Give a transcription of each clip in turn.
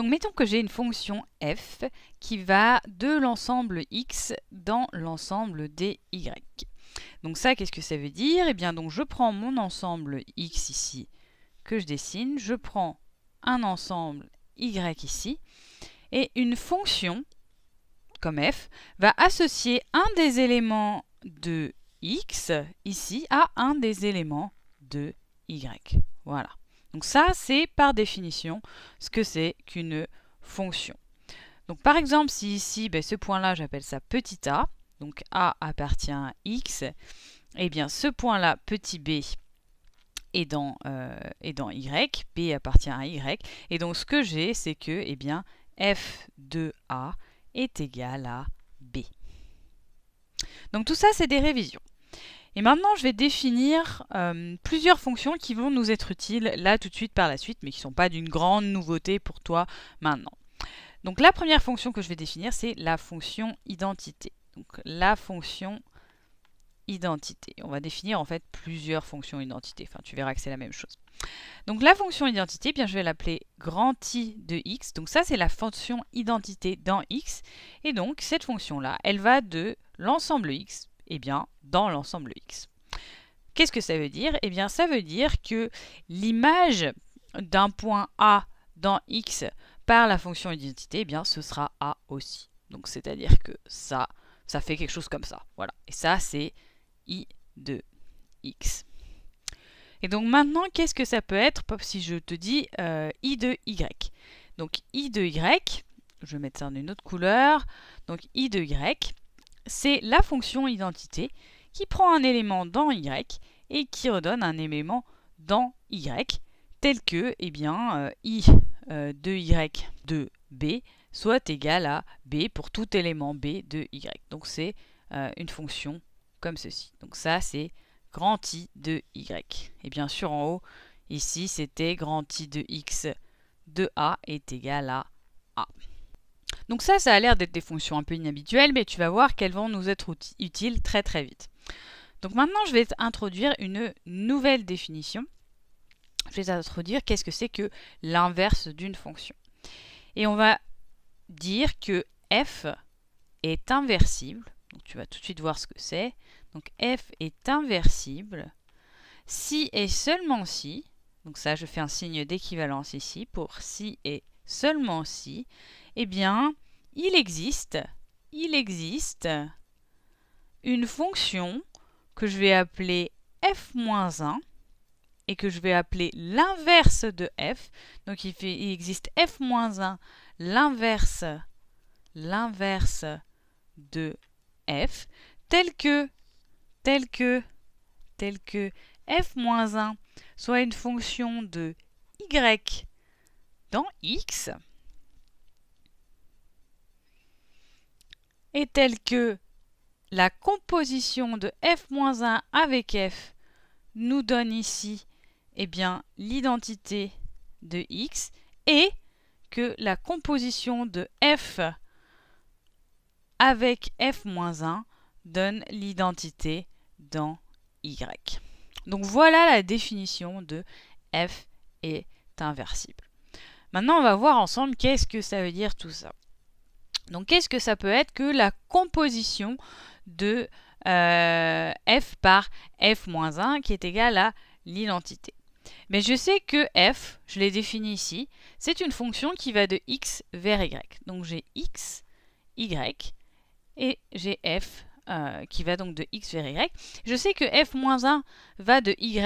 Donc mettons que j'ai une fonction f qui va de l'ensemble x dans l'ensemble des y. Donc ça, qu'est-ce que ça veut dire Eh bien donc je prends mon ensemble x ici que je dessine, je prends un ensemble y ici, et une fonction, comme f, va associer un des éléments de x ici à un des éléments de y. Voilà. Donc ça, c'est par définition ce que c'est qu'une fonction. Donc par exemple, si ici, ben, ce point-là, j'appelle ça petit a, donc a appartient à x, et eh bien ce point-là, petit b, est dans, euh, dans y, b appartient à y, et donc ce que j'ai, c'est que eh bien, f de a est égal à b. Donc tout ça, c'est des révisions. Et maintenant, je vais définir euh, plusieurs fonctions qui vont nous être utiles là tout de suite par la suite, mais qui ne sont pas d'une grande nouveauté pour toi maintenant. Donc la première fonction que je vais définir, c'est la fonction identité. Donc la fonction identité. On va définir en fait plusieurs fonctions identité. Enfin, tu verras que c'est la même chose. Donc la fonction identité, eh bien, je vais l'appeler grand I de x. Donc ça, c'est la fonction identité dans x. Et donc cette fonction-là, elle va de l'ensemble x eh bien, dans l'ensemble X. Qu'est-ce que ça veut dire Eh bien, ça veut dire que l'image d'un point A dans X par la fonction identité, eh bien, ce sera A aussi. Donc, c'est-à-dire que ça, ça fait quelque chose comme ça. Voilà. Et ça, c'est I de X. Et donc maintenant, qu'est-ce que ça peut être si je te dis euh, I de Y Donc I de Y, je vais mettre ça en une autre couleur. Donc I de Y, c'est la fonction identité qui prend un élément dans Y et qui redonne un élément dans Y, tel que eh bien, euh, i euh, de Y de B soit égal à B pour tout élément B de Y. Donc c'est euh, une fonction comme ceci. Donc ça c'est grand I de Y. Et bien sûr en haut, ici c'était grand I de X de A est égal à A. Donc ça, ça a l'air d'être des fonctions un peu inhabituelles, mais tu vas voir qu'elles vont nous être utiles très très vite. Donc maintenant, je vais introduire une nouvelle définition. Je vais introduire qu'est-ce que c'est que l'inverse d'une fonction. Et on va dire que f est inversible. Donc tu vas tout de suite voir ce que c'est. Donc f est inversible si et seulement si, donc ça je fais un signe d'équivalence ici, pour si et seulement si, eh bien, il existe, il existe une fonction que je vais appeler f-1 et que je vais appeler l'inverse de f. Donc il, fait, existe f-1, l'inverse, l'inverse de f, tel que, tel que, tel que f-1 soit une fonction de y dans X est telle que la composition de f-1 avec f nous donne ici eh bien l'identité de x et que la composition de f avec f-1 donne l'identité dans y. Donc voilà la définition de f est inversible. Maintenant, on va voir ensemble qu'est-ce que ça veut dire tout ça. Donc, qu'est-ce que ça peut être que la composition de euh, f par f-1 moins qui est égale à l'identité Mais je sais que f, je l'ai défini ici, c'est une fonction qui va de x vers y. Donc, j'ai x, y, et j'ai f euh, qui va donc de x vers y. Je sais que f-1 va de y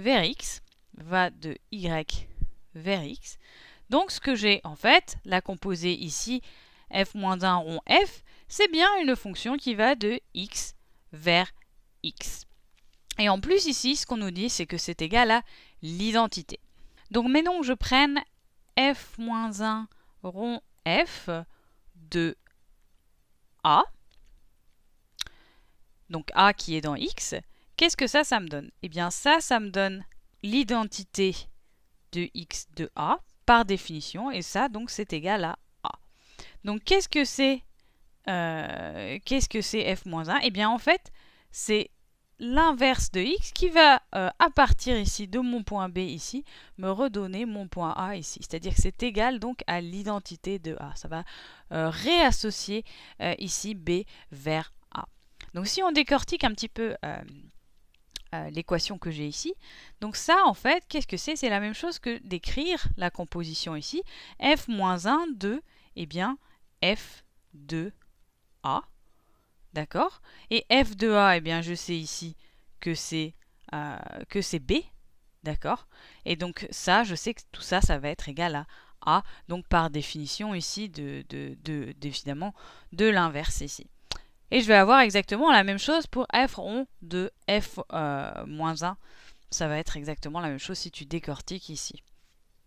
vers x, va de y vers x. Donc ce que j'ai en fait, la composée ici f-1 rond f, c'est bien une fonction qui va de x vers x. Et en plus ici, ce qu'on nous dit, c'est que c'est égal à l'identité. Donc maintenant que je prenne f-1 rond f de a, donc a qui est dans x, qu'est-ce que ça, ça me donne Eh bien ça, ça me donne l'identité de x de a, par définition, et ça donc c'est égal à A. Donc qu'est-ce que c'est euh, qu'est-ce que c'est f-1 Eh bien en fait c'est l'inverse de x qui va euh, à partir ici de mon point B ici me redonner mon point A ici. C'est-à-dire que c'est égal donc à l'identité de A. Ça va euh, réassocier ici B vers A. Donc si on décortique un petit peu l'équation que j'ai ici. Donc ça, en fait, qu'est-ce que c'est C'est la même chose que d'écrire la composition ici. f 1 de, eh bien, f de a. D'accord Et f de a, eh bien, je sais ici que c'est euh, que c'est b. D'accord Et donc ça, je sais que tout ça, ça va être égal à a. Donc par définition ici, de, de, évidemment, de l'inverse ici. Et je vais avoir exactement la même chose pour f rond de f euh, moins 1. Ça va être exactement la même chose si tu décortiques ici.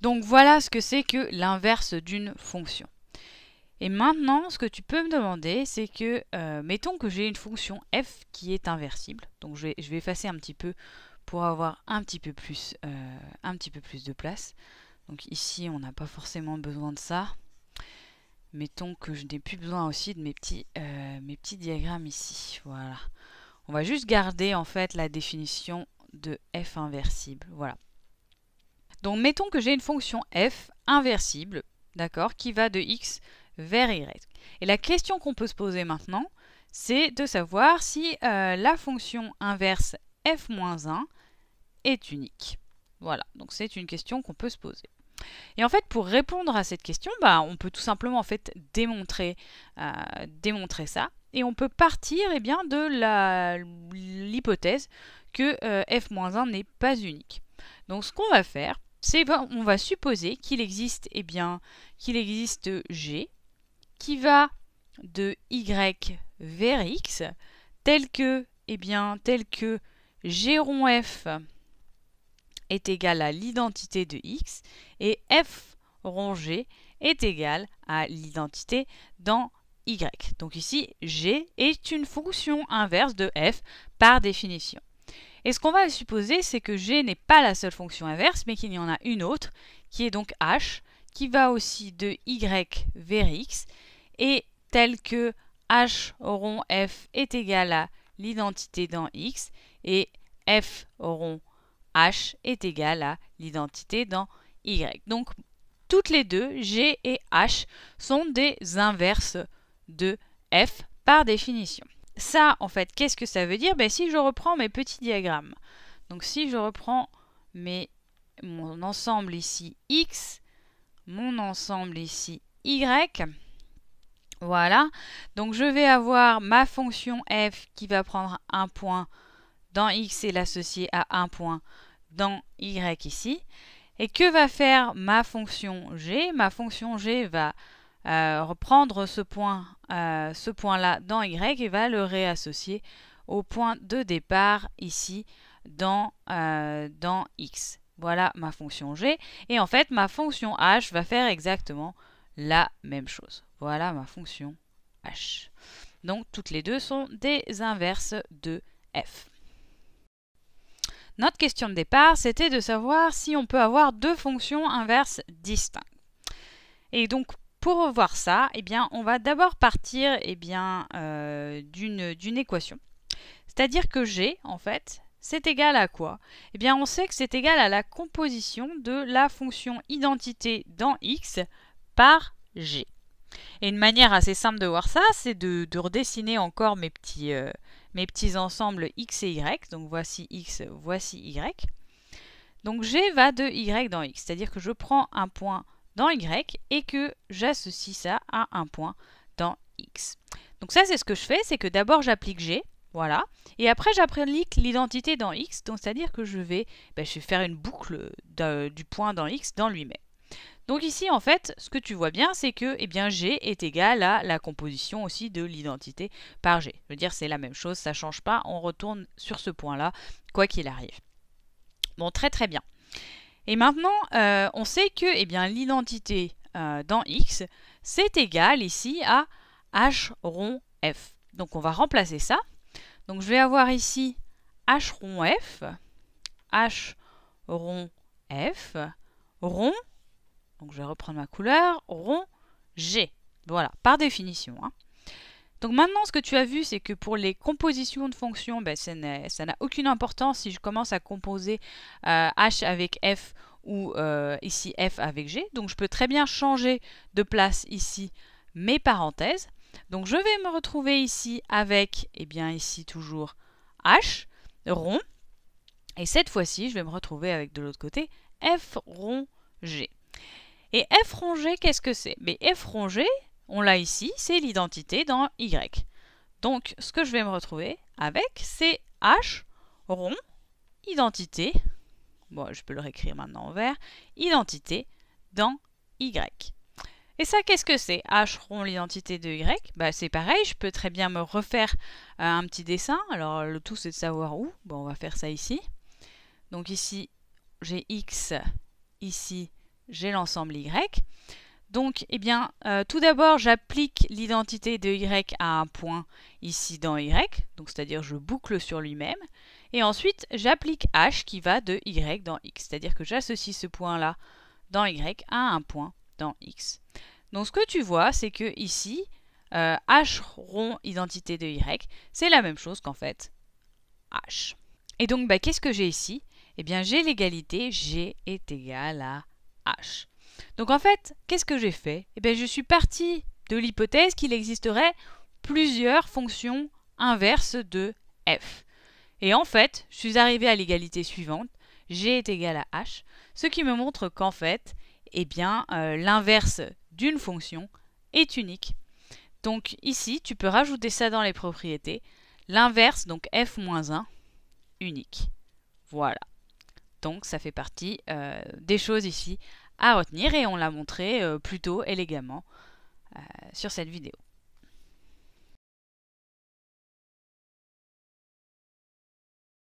Donc voilà ce que c'est que l'inverse d'une fonction. Et maintenant, ce que tu peux me demander, c'est que, euh, mettons que j'ai une fonction f qui est inversible. Donc je vais, effacer un petit peu pour avoir un petit peu plus, euh, un petit peu plus de place. Donc ici, on n'a pas forcément besoin de ça mettons que je n'ai plus besoin aussi de euh, mes petits, diagrammes ici. Voilà. On va juste garder en fait la définition de f inversible. Voilà. Donc mettons que j'ai une fonction f inversible, d'accord, qui va de x vers y. Et la question qu'on peut se poser maintenant, c'est de savoir si euh, la fonction inverse f-1 est unique. Voilà, donc c'est une question qu'on peut se poser. Et en fait, pour répondre à cette question, bah, on peut tout simplement en fait démontrer, euh, démontrer ça. Et on peut partir eh bien, de l'hypothèse que euh, f-1 n'est pas unique. Donc ce qu'on va faire, c'est on va supposer qu'il existe, eh bien, qu'il existe g qui va de y vers x tel que, eh bien, tel que g rond f est égal à l'identité de x et f rond g est égal à l'identité dans y. Donc ici, g est une fonction inverse de f par définition. Et ce qu'on va supposer, c'est que g n'est pas la seule fonction inverse, mais qu'il y en a une autre, qui est donc h, qui va aussi de y vers x, et tel que h rond f est égal à l'identité dans x, et f rond H est égal à l'identité dans Y. Donc, toutes les deux, G et H, sont des inverses de F par définition. Ça, en fait, qu'est-ce que ça veut dire ben, Si je reprends mes petits diagrammes, donc si je reprends mon ensemble ici X, mon ensemble ici Y, voilà, donc je vais avoir ma fonction F qui va prendre un point dans x est l'associer à un point dans y ici. Et que va faire ma fonction g Ma fonction g va euh, reprendre ce point, euh, là dans y et va le réassocier au point de départ ici euh, dans x. Voilà ma fonction g. Et en fait, ma fonction h va faire exactement la même chose. Voilà ma fonction h. Donc, toutes les deux sont des inverses de f. Notre question de départ, c'était de savoir si on peut avoir deux fonctions inverses distinctes. Et donc, pour voir ça, eh bien, on va d'abord partir eh euh, d'une équation. C'est-à-dire que g, en fait, c'est égal à quoi Eh bien, on sait que c'est égal à la composition de la fonction identité dans x par g. Et une manière assez simple de voir ça, c'est de, redessiner encore mes petits, euh, mes petits ensembles x et y. Donc voici x, voici y. Donc g va de y dans x, c'est-à-dire que je prends un point dans y et que j'associe ça à un point dans x. Donc ça, c'est ce que je fais, c'est que d'abord j'applique g, voilà, et après j'applique l'identité dans x, donc c'est-à-dire que je vais, ben, je vais faire une boucle du point dans x dans lui-même. Donc ici, en fait, ce que tu vois bien, c'est que eh bien, G est égal à la composition aussi de l'identité par G. Je veux dire, c'est la même chose, ça ne change pas, on retourne sur ce point-là, quoi qu'il arrive. Bon, très très bien. Et maintenant, euh, on sait que eh l'identité euh, dans X, c'est égal ici à H rond F. Donc on va remplacer ça. Donc je vais avoir ici H rond F, H rond F, rond donc je vais reprendre ma couleur, rond, G. Voilà, par définition. Hein. Donc maintenant, ce que tu as vu, c'est que pour les compositions de fonctions, ben, ça n'a aucune importance si je commence à composer euh, H avec F ou euh, ici F avec G. Donc je peux très bien changer de place ici mes parenthèses. Donc je vais me retrouver ici avec, et eh bien ici toujours H, rond. Et cette fois-ci, je vais me retrouver avec de l'autre côté F rond G. Et f rongé, qu'est-ce que c'est Mais f rongé, on l'a ici, c'est l'identité dans y. Donc ce que je vais me retrouver avec, c'est h rond identité. Bon, je peux le réécrire maintenant en vert. Identité dans y. Et ça, qu'est-ce que c'est H rond l'identité de Y bah, C'est pareil, je peux très bien me refaire euh, un petit dessin. Alors, le tout, c'est de savoir où. Bon, on va faire ça ici. Donc ici, j'ai X, ici, j'ai l'ensemble Y. Donc, eh bien, euh, tout d'abord, j'applique l'identité de Y à un point ici dans Y, donc c'est-à-dire je boucle sur lui-même, et ensuite j'applique H qui va de Y dans X, c'est-à-dire que j'associe ce point-là dans Y à un point dans X. Donc ce que tu vois, c'est que ici, euh, H rond identité de Y, c'est la même chose qu'en fait H. Et donc, bah, qu'est-ce que j'ai ici Eh bien, j'ai l'égalité G est égal à donc en fait, qu'est-ce que j'ai fait eh bien, Je suis parti de l'hypothèse qu'il existerait plusieurs fonctions inverses de f. Et en fait, je suis arrivé à l'égalité suivante, g est égal à h, ce qui me montre qu'en fait, eh bien, euh, l'inverse d'une fonction est unique. Donc ici, tu peux rajouter ça dans les propriétés, l'inverse, donc f-1, unique. Voilà. Donc ça fait partie euh, des choses ici à retenir et on l'a montré euh, plutôt élégamment euh, sur cette vidéo.